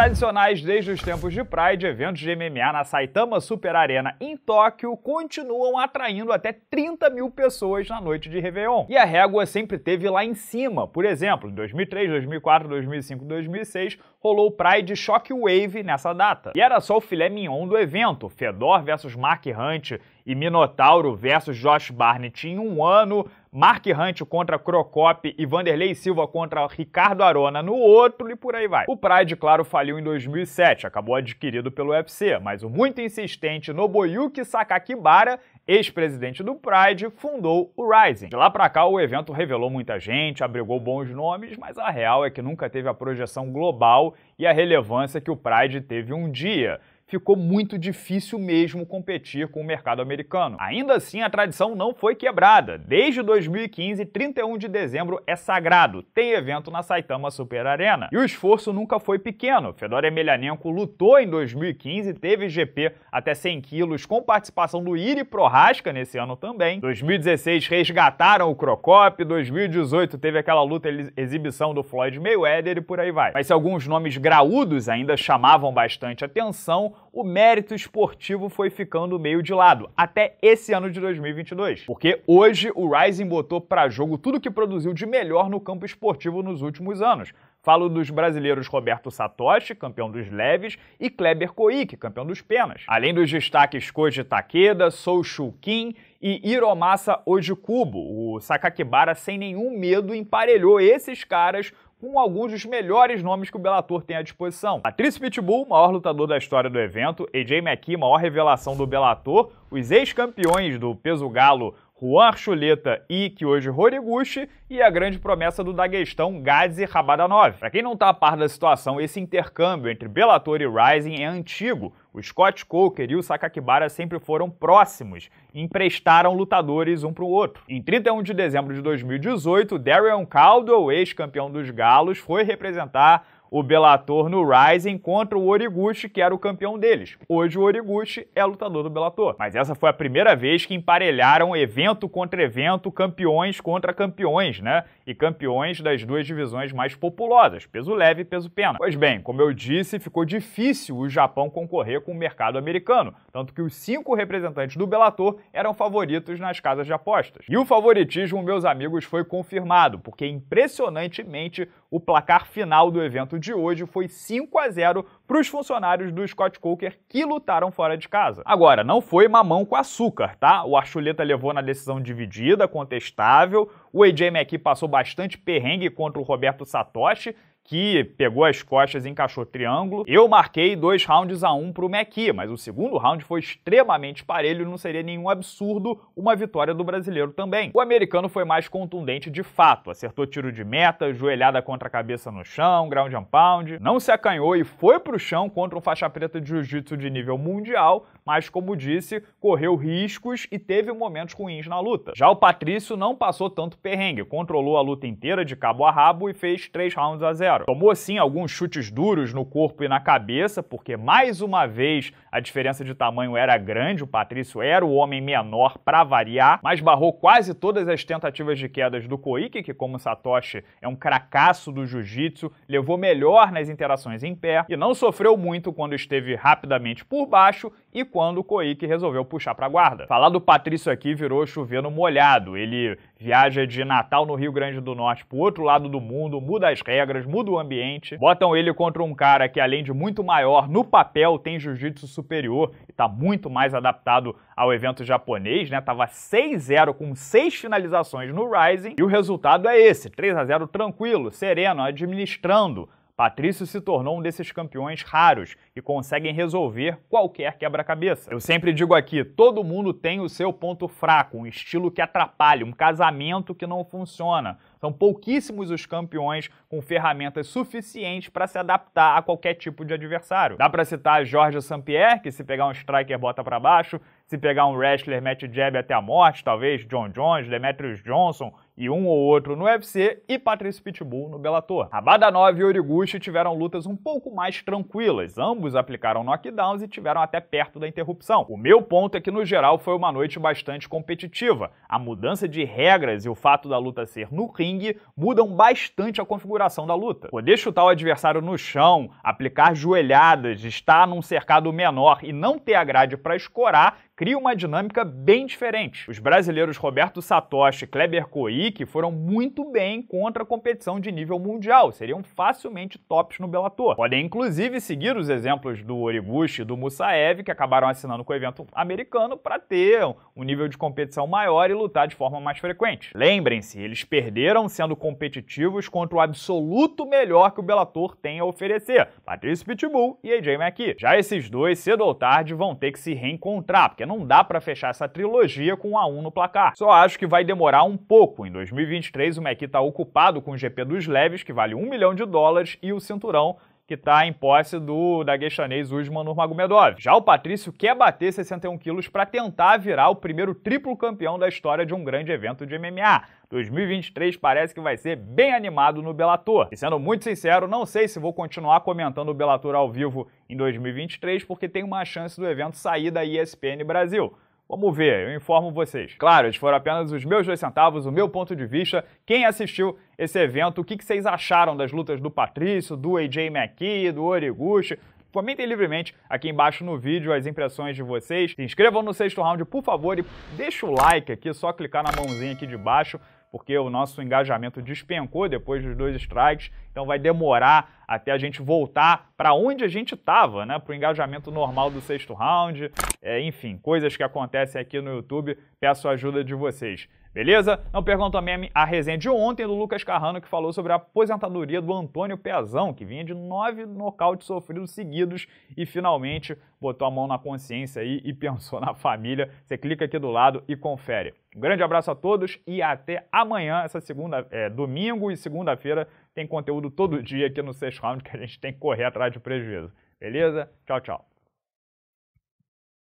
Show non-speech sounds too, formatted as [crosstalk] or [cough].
tradicionais desde os tempos de Pride, eventos de MMA na Saitama Super Arena em Tóquio continuam atraindo até 30 mil pessoas na noite de Réveillon. E a régua sempre teve lá em cima. Por exemplo, em 2003, 2004, 2005, 2006, rolou o Pride Shockwave nessa data. E era só o filé mignon do evento, Fedor versus Mark Hunt e Minotauro versus Josh Barnett em um ano, Mark Hunt contra Crocop e Vanderlei Silva contra Ricardo Arona no outro e por aí vai. O Pride, claro, faliu em 2007, acabou adquirido pelo UFC, mas o muito insistente Nobuyuki Sakakibara ex-presidente do Pride, fundou o Rising. De lá para cá, o evento revelou muita gente, abrigou bons nomes, mas a real é que nunca teve a projeção global e a relevância que o Pride teve um dia ficou muito difícil mesmo competir com o mercado americano. Ainda assim, a tradição não foi quebrada. Desde 2015, 31 de dezembro é sagrado, tem evento na Saitama Super Arena. E o esforço nunca foi pequeno. Fedor Emelianenko lutou em 2015, teve GP até 100 quilos, com participação do Iri Prohaska nesse ano também. 2016 resgataram o Crocop, 2018 teve aquela luta exibição do Floyd Mayweather e por aí vai. Mas se alguns nomes graúdos ainda chamavam bastante atenção, o mérito esportivo foi ficando meio de lado, até esse ano de 2022. Porque hoje o Rising botou para jogo tudo que produziu de melhor no campo esportivo nos últimos anos. Falo dos brasileiros Roberto Satoshi, campeão dos leves, e Kleber Koik, campeão dos penas. Além dos destaques Koji Takeda, Sou Kim e Hiromasa Ojikubo, o Sakakibara sem nenhum medo emparelhou esses caras com alguns dos melhores nomes que o Bellator tem à disposição. Patrício Pitbull, maior lutador da história do evento, AJ McKee, maior revelação do Bellator, os ex-campeões do peso galo Juan Chuleta e Kyoji Horiguchi e a grande promessa do Daguestão Gadzi Rabadanov. Para quem não está a par da situação, esse intercâmbio entre Bellator e Rising é antigo. O Scott Coker e o Sakakibara sempre foram próximos, emprestaram lutadores um para o outro. Em 31 de dezembro de 2018, Darion Caldwell, ex-campeão dos Galos, foi representar o Bellator no Rising contra o Origuchi, que era o campeão deles. Hoje o Origuchi é lutador do Bellator. Mas essa foi a primeira vez que emparelharam evento contra evento, campeões contra campeões, né? E campeões das duas divisões mais populosas, peso leve e peso pena. Pois bem, como eu disse, ficou difícil o Japão concorrer com o mercado americano, tanto que os cinco representantes do Bellator eram favoritos nas casas de apostas. E o favoritismo, meus amigos, foi confirmado, porque impressionantemente o placar final do evento de hoje foi 5 a 0 para os funcionários do Scott Coker que lutaram fora de casa. Agora, não foi mamão com açúcar, tá? O Archuleta levou na decisão dividida, contestável, o AJ McKee passou bastante perrengue contra o Roberto Satoshi que pegou as costas e encaixou triângulo. Eu marquei dois rounds a um para o Mekki, mas o segundo round foi extremamente parelho e não seria nenhum absurdo uma vitória do brasileiro também. O americano foi mais contundente de fato, acertou tiro de meta, joelhada contra a cabeça no chão, ground and pound, não se acanhou e foi para o chão contra um faixa preta de jiu-jitsu de nível mundial, mas como disse, correu riscos e teve momentos ruins na luta. Já o Patrício não passou tanto perrengue, controlou a luta inteira de cabo a rabo e fez três rounds a zero. 0. Tomou sim alguns chutes duros no corpo e na cabeça, porque mais uma vez a diferença de tamanho era grande, o Patrício era o homem menor para variar, mas barrou quase todas as tentativas de quedas do Koike, que como Satoshi é um cracaço do jiu-jitsu, levou melhor nas interações em pé e não sofreu muito quando esteve rapidamente por baixo e quando o Koike resolveu puxar para guarda. Falar do Patrício aqui virou chovendo molhado. Ele viaja de Natal no Rio Grande do Norte pro outro lado do mundo, muda as regras, muda o ambiente, botam ele contra um cara que além de muito maior, no papel tem jiu-jitsu superior e tá muito mais adaptado ao evento japonês, né? Tava 6-0 com 6 finalizações no Rising e o resultado é esse, 3 a 0 tranquilo, sereno, administrando Patrício se tornou um desses campeões raros que conseguem resolver qualquer quebra-cabeça. Eu sempre digo aqui, todo mundo tem o seu ponto fraco, um estilo que atrapalha, um casamento que não funciona. São pouquíssimos os campeões com ferramentas suficientes para se adaptar a qualquer tipo de adversário. Dá para citar Jorge Sampierre, que se pegar um striker bota para baixo, se pegar um wrestler, mete jab até a morte, talvez, John Jones, Demetrius Johnson e um ou outro no UFC e Patrício Pitbull no Bellator. Abadanov e Origuchi tiveram lutas um pouco mais tranquilas, ambos aplicaram knockdowns e tiveram até perto da interrupção. O meu ponto é que no geral foi uma noite bastante competitiva. A mudança de regras e o fato da luta ser no ringue mudam bastante a configuração da luta. Poder chutar o adversário no chão, aplicar joelhadas, estar num cercado menor e não ter a grade para escorar cria uma dinâmica bem diferente. Os brasileiros Roberto Satoshi e Kleber Koik foram muito bem contra a competição de nível mundial, seriam facilmente tops no Bellator. Podem inclusive seguir os exemplos do Origuchi e do Musaev, que acabaram assinando com o evento americano para ter um nível de competição maior e lutar de forma mais frequente. Lembrem-se, eles perderam sendo competitivos contra o absoluto melhor que o Bellator tem a oferecer, Patrício Pitbull e AJ McKee. Já esses dois, cedo ou tarde, vão ter que se reencontrar, porque não dá para fechar essa trilogia com a 1 no placar. Só acho que vai demorar um pouco. Em 2023 o Meki está ocupado com o GP dos leves, que vale 1 milhão de dólares, e o cinturão que está em posse do daguestanês Usman Nurmagomedov. Já o Patrício quer bater 61 quilos para tentar virar o primeiro triplo campeão da história de um grande evento de MMA. 2023 parece que vai ser bem animado no Bellator. E sendo muito sincero, não sei se vou continuar comentando o Bellator ao vivo em 2023, porque tem uma chance do evento sair da ESPN Brasil. Vamos ver, eu informo vocês. Claro, eles foram apenas os meus dois centavos, o meu ponto de vista, quem assistiu esse evento, o que vocês acharam das lutas do Patrício, do AJ McKee, do Origuchi, Comentem livremente aqui embaixo no vídeo as impressões de vocês. Se inscrevam no sexto round, por favor, e deixa o like aqui, só clicar na mãozinha aqui de baixo, porque o nosso engajamento despencou depois dos dois strikes, então vai demorar até a gente voltar para onde a gente estava, né? Para o engajamento normal do sexto round, é, enfim, coisas que acontecem aqui no YouTube. Peço a ajuda de vocês. Beleza? Não pergunto a também a resenha de ontem do Lucas Carrano, que falou sobre a aposentadoria do Antônio Pezão, que vinha de nove nocautes sofridos seguidos e finalmente botou a mão na consciência aí e [laughs] pensou na família. Você clica aqui do lado e confere. Um grande abraço a todos e até amanhã, essa segunda, é, domingo e segunda-feira, tem conteúdo todo dia aqui no Sexto Round que a gente tem que correr atrás de prejuízo. Beleza? Tchau, tchau.